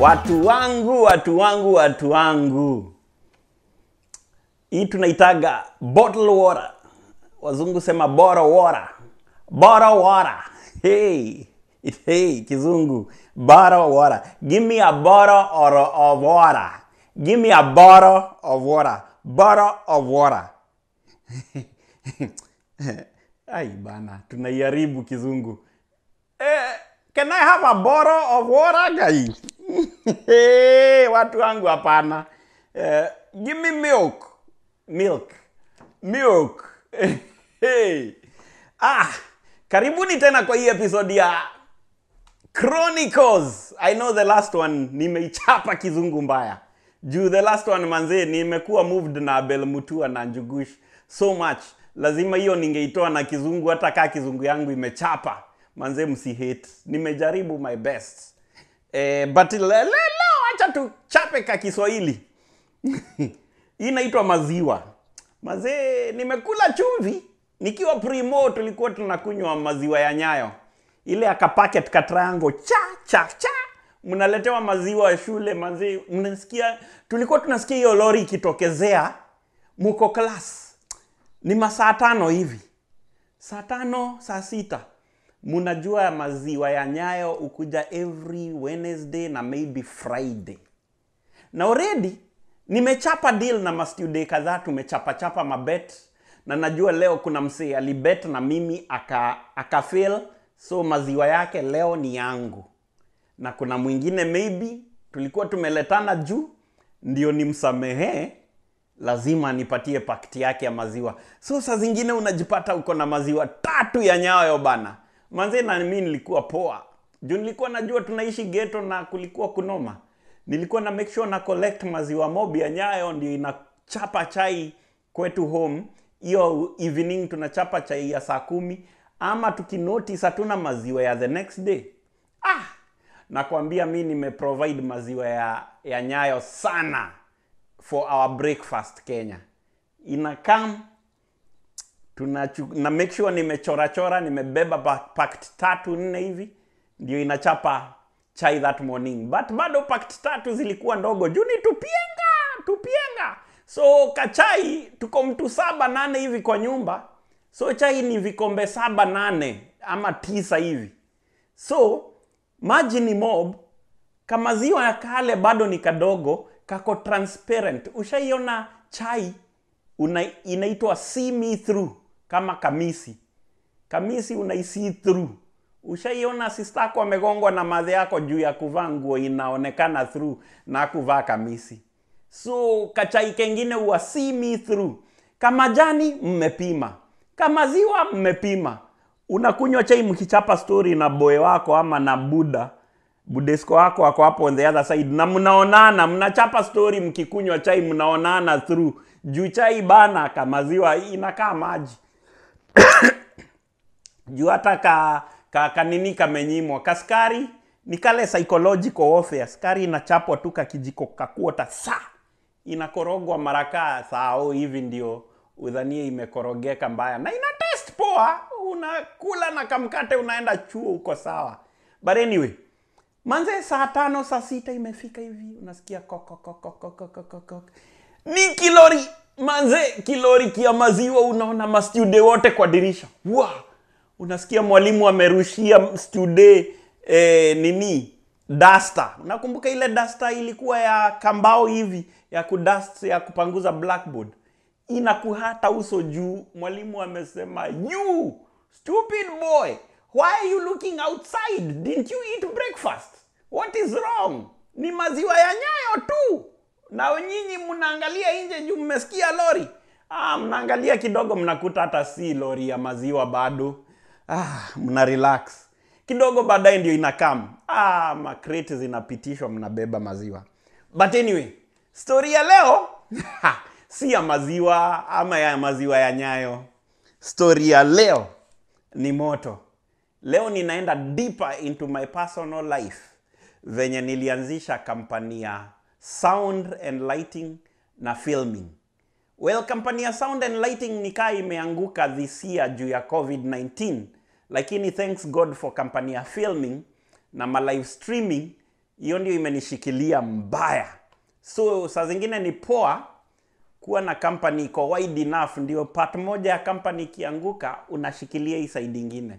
Watu wangu, watu wangu, watu wangu, hii tunaitaga bottle water, wazungu sema bora wora bora wora Hey, hey, kizungu bora water, give me a bottle or of water, give me a bottle of water, bottle of water. Ai bana, tunaiharibu kizungu. Eh, can I have a bottle of water guys? hey, watu wangu hapana. Uh, give me milk. Milk. Milk. hey. Ah, karibuni tena kwa hii episode ya Chronicles. I know the last one nimeichapa kizungu mbaya. Juu the last one manzee nimekuwa moved na Abel Mutua na Njugush so much. Lazima hiyo ningeitoa na kizungu hata kaa kizungu yangu imechapa. Manzee msihate. Nimejaribu my best Eh, but lelo, acha tuchape ka Kiswahili hii inaitwa maziwa. Mazee, nimekula chumvi nikiwa primo, tulikuwa tunakunywa maziwa ya Nyayo, ile aka packet triangle cha cha cha, mnaletewa maziwa shule. Mazee, mnasikia, tulikuwa tunasikia hiyo lori ikitokezea, muko class, ni masaa tano hivi, saa tano saa sita munajua maziwa ya nyayo ukuja every wednesday na maybe friday na already nimechapa deal na mastude kadhaa tumechapachapa mabet na najua leo kuna msee alibet na mimi aka akafail so maziwa yake leo ni yangu na kuna mwingine maybe tulikuwa tumeletana juu ndio nimsamehee lazima nipatie pakti yake ya maziwa so saa zingine unajipata uko na maziwa tatu ya nyayo bana Manze na mimi nilikuwa poa. Juu nilikuwa najua tunaishi ghetto na kulikuwa kunoma. Nilikuwa na make sure na collect maziwa mobi ya Nyayo ndio inachapa chai kwetu home. Hiyo evening tunachapa chai ya saa kumi ama tukinotice hatuna maziwa ya the next day. Ah, nakwambia mi nimeprovide maziwa ya, ya Nyayo sana for our breakfast Kenya. Ina come tunachu, na make sure nimechorachora nimebeba pact tatu nne hivi ndio inachapa chai that morning but bado pact tatu zilikuwa ndogo juu ni tupienga tupienga so kachai tuko mtu saba nane hivi kwa nyumba so chai ni vikombe saba nane ama tisa hivi so maji ni mob ziwa ya kale bado ni kadogo kako transparent ushaiona chai inaitwa see me through kama kamisi. Kamisi unaisi through. Ushaiona sister yako amegongwa na madhe yako juu ya kuvaa nguo inaonekana through na kuvaa kamisi. So kachai kengine huwa see me through. Kama jani mmepima, kama ziwa mmepima. Unakunywa chai mkichapa story na boe wako ama na buda budesko wako wako hapo on the other side na mnaonana, mnachapa story mkikunywa chai, mnaonana through juu chai bana, kama ziwa inakaa maji. juu hata ka, ka, ka nini kamenyimwa kaskari ni kale psychological warfare skari inachapwa tu kakijiko kakuota saa inakorogwa marakaa sao hivi ndio udhanie imekorogeka mbaya na ina test poa unakula na kamkate unaenda chuo uko sawa but anyway manze saa tano saa sita imefika hivi unasikia kokokokokokokokok manze kilori kia maziwa unaona mastude wote kwa dirisha wow. unasikia mwalimu amerushia stude eh, nini dasta unakumbuka ile dasta ilikuwa ya kambao hivi ya kudast ya kupanguza blackboard inakuhata uso juu mwalimu amesema you stupid boy why are you looking outside didn't you eat breakfast what is wrong ni maziwa ya nyayo na nyinyi mnaangalia nje juu mmesikia lori ah, mnaangalia kidogo mnakuta hata si lori ya maziwa bado ah, mna relax kidogo baadaye ndio inakam ah, makreti zinapitishwa mnabeba maziwa but anyway story ya leo si ya maziwa ama ya maziwa ya nyayo story ya leo ni moto leo ninaenda deeper into my personal life venye nilianzisha kampani ya sound and lighting na filming. Well, kampani ya Sound and Lighting ni kaa imeanguka this year juu ya COVID-19, lakini thanks God for kampani ya filming na ma live streaming, hiyo ndio imenishikilia mbaya. So saa zingine ni poa kuwa na company iko wide enough, ndio part moja ya company ikianguka unashikilia hii side ingine.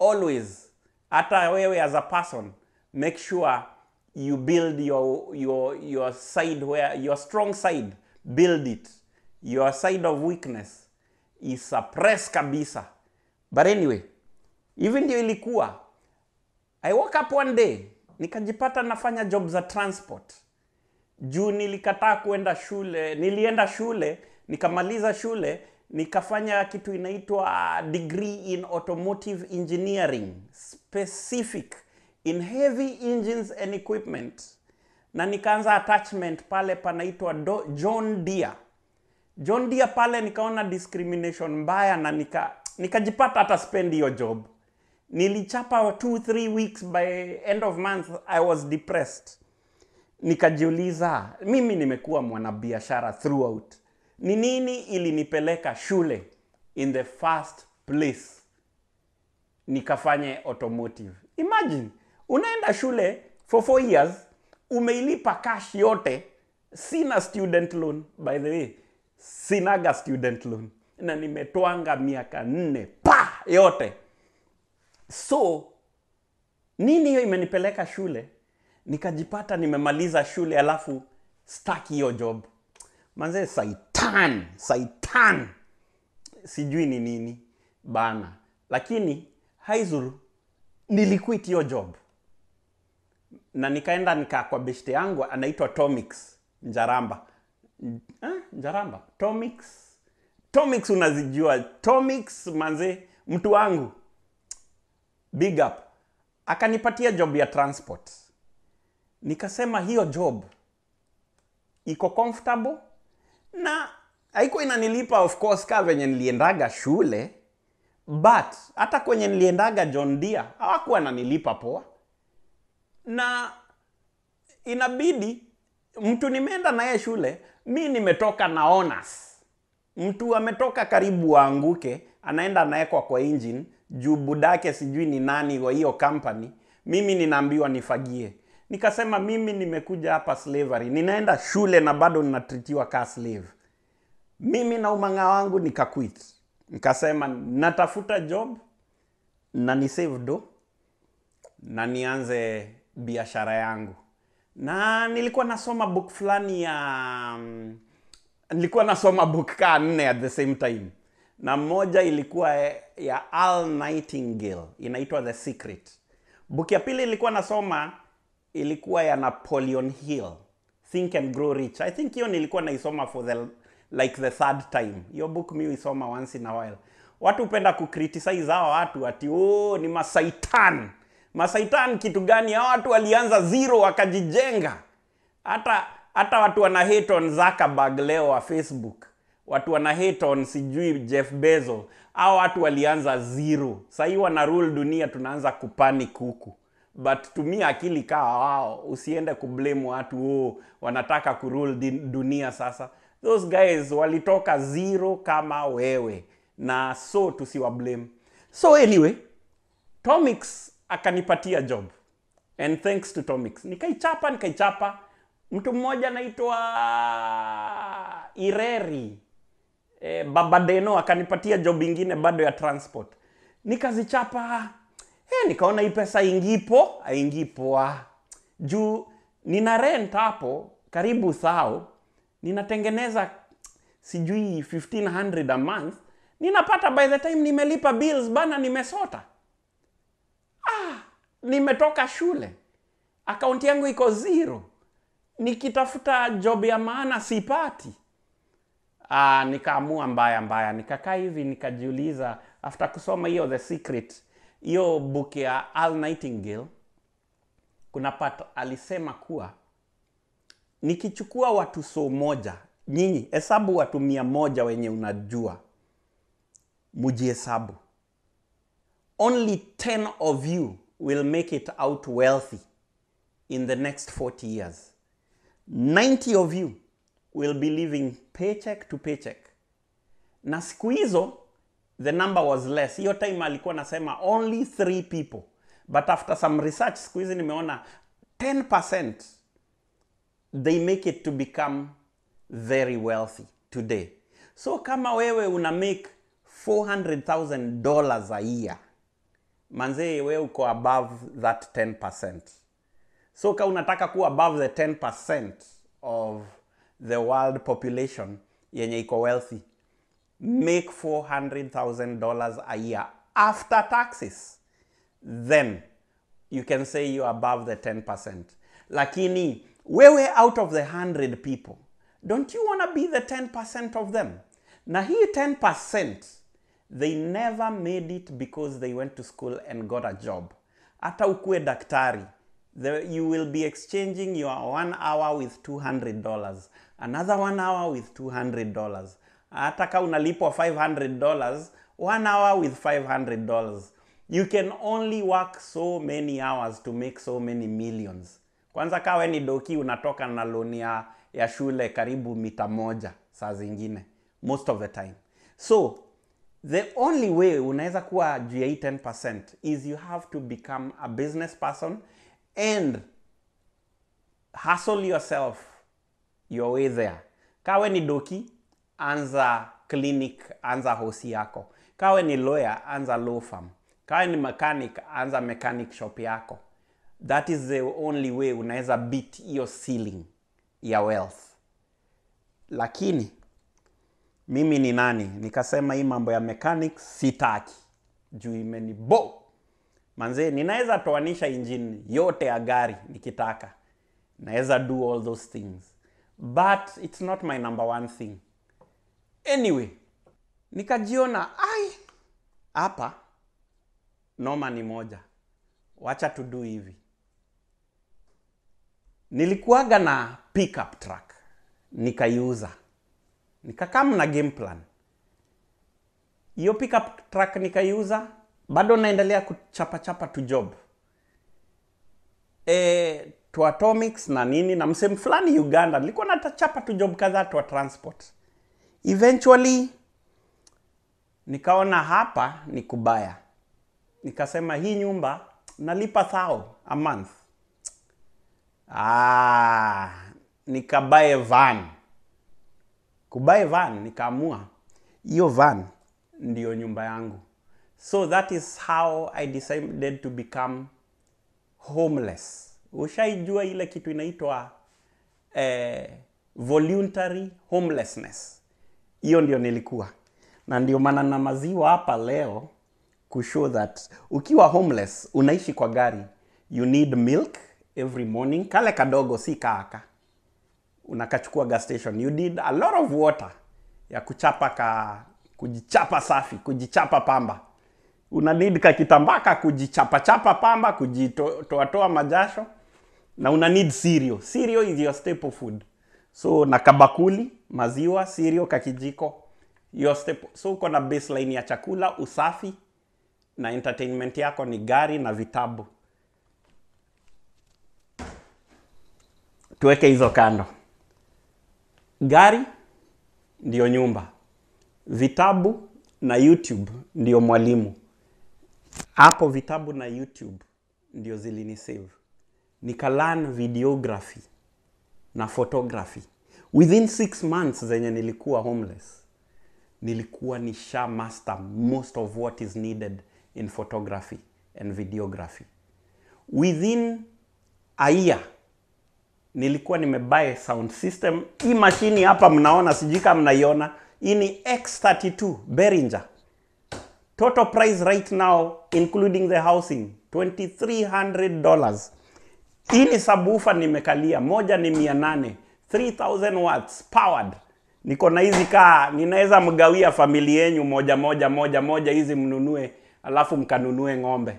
Always hata wewe as a person make sure you build your your your side where your strong side build it your side of weakness suppressed kabisa but anyway hivi ndio ilikuwa i woke up one day nikajipata nafanya job za transport juu nilikataa kuenda shule nilienda shule nikamaliza shule nikafanya kitu inaitwa degree in automotive engineering specific in heavy engines and equipment, na nikaanza attachment pale panaitwa John Deere. John Deere pale nikaona discrimination mbaya, na nika nikajipata hata spend hiyo job. Nilichapa 2 3 weeks by end of month I was depressed. Nikajiuliza, mimi nimekuwa mwanabiashara throughout, ni nini ilinipeleka shule in the first place nikafanye automotive? Imagine Unaenda shule for four years, umeilipa cash yote. Sina student loan, by the way, sinaga student loan na nimetwanga miaka nne pa yote. So nini hiyo imenipeleka shule, nikajipata nimemaliza shule alafu staki hiyo job manze, saitan saitan, sijui ni nini bana, lakini haizuru nilikwit hiyo job na nikaenda nikaa kwa beshte yangu anaitwa Tomix Njaramba eh, Njaramba Tomix Tomix unazijua Tomix manze mtu wangu big up akanipatia job ya transport nikasema hiyo job iko comfortable na haiko inanilipa of course ka venye niliendaga shule but hata kwenye niliendaga John Deere hawakuwa nanilipa poa na inabidi mtu nimeenda naye shule, mi nimetoka na onas Mtu ametoka karibu aanguke, anaenda anaekwa kwa injin juu budake sijui ni nani wa hiyo kampani mimi ninaambiwa nifagie. Nikasema mimi nimekuja hapa slavery, ninaenda shule na bado ninatritiwa ka slave. Mimi na umanga wangu nikaquit, nikasema natafuta job na ni save do na nianze biashara yangu na nilikuwa nasoma book fulani ya um, nilikuwa nasoma book kaa nne at the same time na moja ilikuwa eh, ya Al Nightingale inaitwa The Secret. Book ya pili ilikuwa nasoma ilikuwa ya Napoleon Hill Think and Grow Rich. I think hiyo nilikuwa naisoma for the like the third time. Hiyo book mi huisoma once in a while. Watu hupenda kucriticize hawa watu ati oh, ni masaitani masaitani kitu gani? Hao watu walianza zero wakajijenga. Hata hata watu wana hate on Zuckerberg leo wa Facebook, watu wana hate on sijui Jeff Bezos. Hao watu walianza zero, sahii wana rule dunia, tunaanza kupani kuku but tumia akili kaa wao, usiende kublame watu oh, wanataka kurule dunia sasa. Those guys walitoka zero kama wewe, na so tusiwablame. So anyway, Tomix akanipatia job and thanks to Tomix. Nikaichapa nikaichapa, mtu mmoja anaitwa Ireri e, Babadeno akanipatia job ingine bado ya transport, nikazichapa e, nikaona hii pesa ingipo aingipoa juu nina rent hapo karibu sao ninatengeneza sijui 1500 a month, ninapata by the time nimelipa bills bana, nimesota nimetoka shule, akaunti yangu iko zero, nikitafuta job ya maana sipati. Ah, nikaamua mbaya mbaya, nikakaa hivi nikajiuliza, after kusoma hiyo The Secret, hiyo book ya al Nightingale, kuna part alisema kuwa nikichukua watu so moja, nyinyi hesabu watu mia moja wenye unajua, mujihesabu, only 10 of you will make it out wealthy in the next 40 years. 90 of you will be living paycheck to paycheck. Na siku hizo the number was less. Hiyo time alikuwa nasema only three people. But after some research siku hizi nimeona 10% they make it to become very wealthy today. So kama wewe una make $400,000 a year manzee we uko above that 10% so ka unataka kuwa above the 10% of the world population yenye iko wealthy make $400000 a year after taxes then you can say you are above the 10% lakini wewe out of the 100 people don't you want to be the 10% of them na hii 10% They never made it because they went to school and got a job. Hata ukue daktari, the, you will be exchanging your one hour with $200, another one hour with $200. Hata ka unalipwa $500, one hour with $500. You can only work so many hours to make so many millions. Kwanza kawe ni doki unatoka na loni ya, ya shule karibu mita moja saa zingine most of the time. So the only way unaweza kuwa juu ya hii 10% is you have to become a business person and hustle yourself your way there kawe ni doki anza clinic anza hosi yako kawe ni lawyer anza law firm kawe ni mechanic anza mechanic shop yako that is the only way unaweza beat your ceiling ya wealth lakini mimi ni nani? Nikasema hii mambo ya mechanics sitaki juu imenibo manze. Ninaweza toanisha injini yote ya gari nikitaka, naweza do all those things but it's not my number one thing anyway. Nikajiona ai, hapa noma ni moja, wacha to do hivi. Nilikuwaga na pickup truck nikaiuza nikakaa mna game plan hiyo pickup truck nikaiuza, bado naendelea kuchapachapa tu job e, tu atomics na nini na msehemu fulani Uganda, nilikuwa natachapa tu job kadhaa tu transport. Eventually nikaona hapa ni kubaya, nikasema hii nyumba nalipa thao a month. Ah, nikabae van kubai van, nikaamua hiyo van ndiyo nyumba yangu. So that is how I decided to become homeless. Ushaijua ile kitu inaitwa eh, voluntary homelessness. Hiyo ndio nilikuwa, na ndio maana na maziwa hapa leo kushow that ukiwa homeless unaishi kwa gari, you need milk every morning, kale kadogo, si kaaka unakachukua gas station you need a lot of water ya kuchapa ka kujichapa safi kujichapa pamba una need ka kitambaka kujichapa chapa pamba kujitoatoa majasho na una need cereal cereal is your staple food so na kabakuli maziwa cereal ka kijiko your staple so uko na baseline ya chakula usafi na entertainment yako ni gari na vitabu tuweke hizo kando Gari ndiyo nyumba, vitabu na YouTube ndiyo mwalimu. Hapo vitabu na YouTube ndio zilinisave, nikalan videography na photography. Within six months zenye nilikuwa homeless, nilikuwa nisha master most of what is needed in photography and videography within a year nilikuwa nimebuy sound system. Hii mashini hapa mnaona, sijui kama mnaiona, hii ni X32 beringer Total price right now including the housing $2300. Hii ni subwoofer nimekalia, moja ni 800, 3000 watts powered. Niko na hizi kaa, ninaweza mgawia familia yenyu moja moja moja moja, hizi mnunue, alafu mkanunue ng'ombe,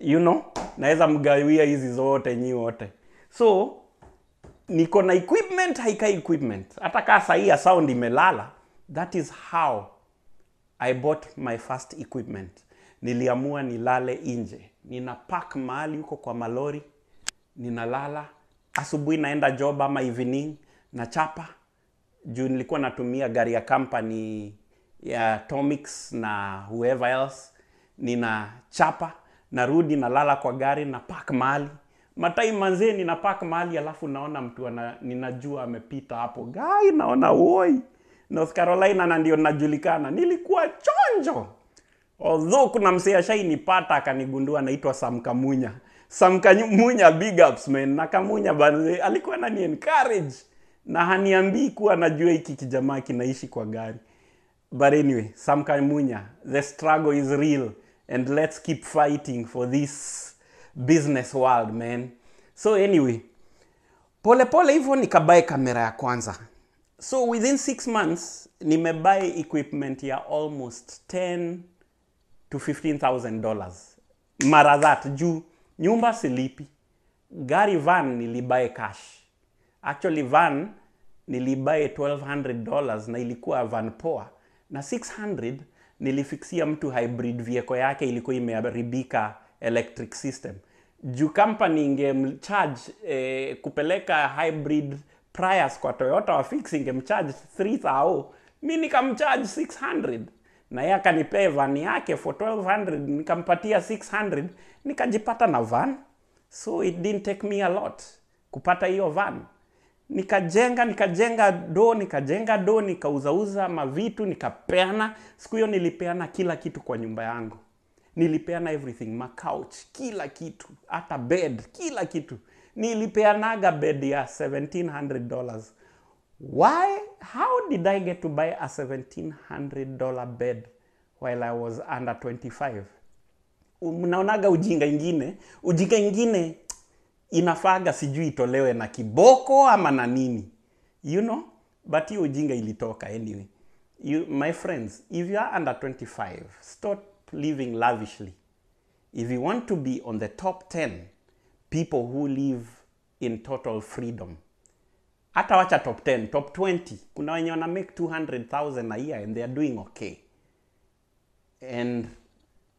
you know, naweza mgawia hizi zote nyi wote so niko na equipment haika equipment hata kaa sahii ya sound imelala that is how i bought my first equipment niliamua nilale nje nina park mahali huko kwa malori ninalala asubuhi naenda job ama evening na chapa juu nilikuwa natumia gari ya company ya Tomix na whoever else nina chapa narudi nalala kwa gari na park mahali matai manzee ninapaka mahali alafu naona mtu ana, ninajua amepita hapo gai naona woi north carolina na ndio najulikana nilikuwa chonjo although kuna msee ashainipata akanigundua anaitwa samkamunya samkamunya big ups man na kamunya banze alikuwa nani encourage na haniambii kuwa najua hiki kijamaa kinaishi kwa gari but anyway samkamunya the struggle is real and let's keep fighting for this business world man. So anyway, polepole hivyo pole nikabai kamera ya kwanza. So within six months nimebuy equipment ya almost 10 to 15000 dollars. Mara that juu nyumba silipi, gari van nilibuy cash. Actually van nilibuy 1200 dollars na ilikuwa van poa na 600 nilifixia mtu hybrid vehicle yake ilikuwa imeharibika electric system juu company ingemcharge eh, kupeleka hybrid priors kwa toyota wa fix ingemcharge 3000 mi nikamcharge 600 na yeye akanipea van yake for 1200 nikampatia 600 nikajipata na van so it didn't take me a lot kupata hiyo van nikajenga nikajenga do nikajenga do nikauzauza mavitu nikapeana siku hiyo nilipeana kila kitu kwa nyumba yangu nilipeana everything macouch kila kitu hata bed kila kitu nilipeanaga bed ya 1700 dollars why how did i get to buy a 1700 dollar bed while i was under 25 mnaonaga ujinga ingine ujinga ingine inafaga sijui itolewe na kiboko ama na nini you know but hiyo ujinga ilitoka anyway you, my friends if you are under 25 stop living lavishly. If you want to be on the top 10 people who live in total freedom, hata wacha top 10, top 20, kuna wenye wana make 200,000 a year and they are doing okay. And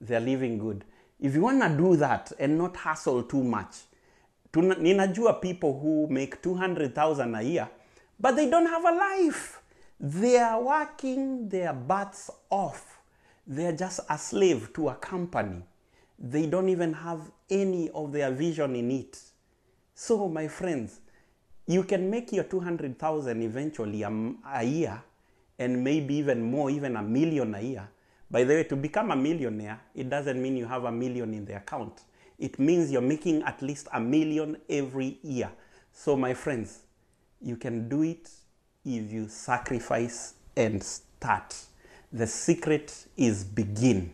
they are living good. If you want to do that and not hustle too much, tuna, ninajua people who make 200,000 a year but they don't have a life. They are working their butts off They're just a slave to a company. They don't even have any of their vision in it. So, my friends, you can make your 200,000 eventually a, a year and maybe even more, even a million a year. By the way, to become a millionaire, it doesn't mean you have a million in the account. It means you're making at least a million every year. So, my friends, you can do it if you sacrifice and start. the secret is begin.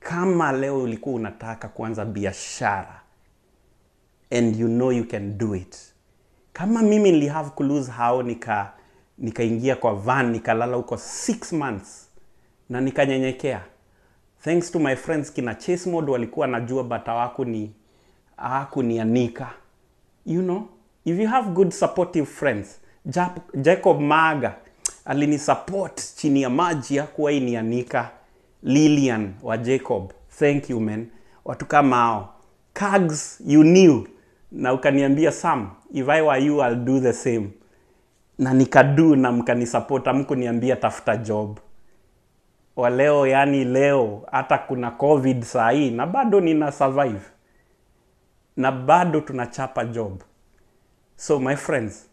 Kama leo ulikuwa unataka kuanza biashara and you know you can do it. Kama mimi nili have clues hao nika nikaingia kwa van nikalala huko six months na nikanyenyekea. Thanks to my friends kina Chase Mode walikuwa najua but ni hawakunianika. You know, if you have good supportive friends, Jacob Maga alinisupport chini ya maji hakuwa inianika. Lilian wa Jacob, thank you man. Watu kama hao Kags, you knew na ukaniambia Sam, if I were you I'll do the same, na nikadu na mkanisupport, amkuniambia tafuta job waleo yani, leo hata kuna covid saa hii na bado nina survive na bado tunachapa job. So my friends,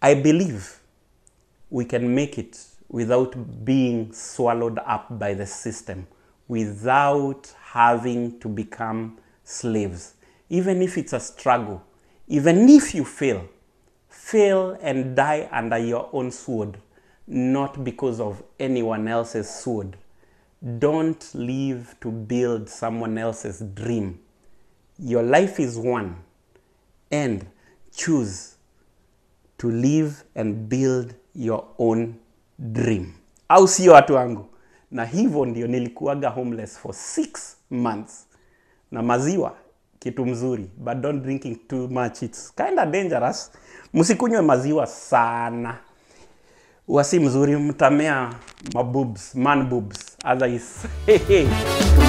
I believe we can make it without being swallowed up by the system, without having to become slaves. Even if it's a struggle, even if you fail, fail and die under your own sword, not because of anyone else's sword. Don't live to build someone else's dream. Your life is one, and choose to live and build your own dream, au sio watu wangu? Na hivyo ndio nilikuwaga homeless for six months na maziwa kitu mzuri, but don't drinking too much, it's kind of dangerous. Msikunywe maziwa sana, wasi mzuri, mtamea maboobs, man boobs as I say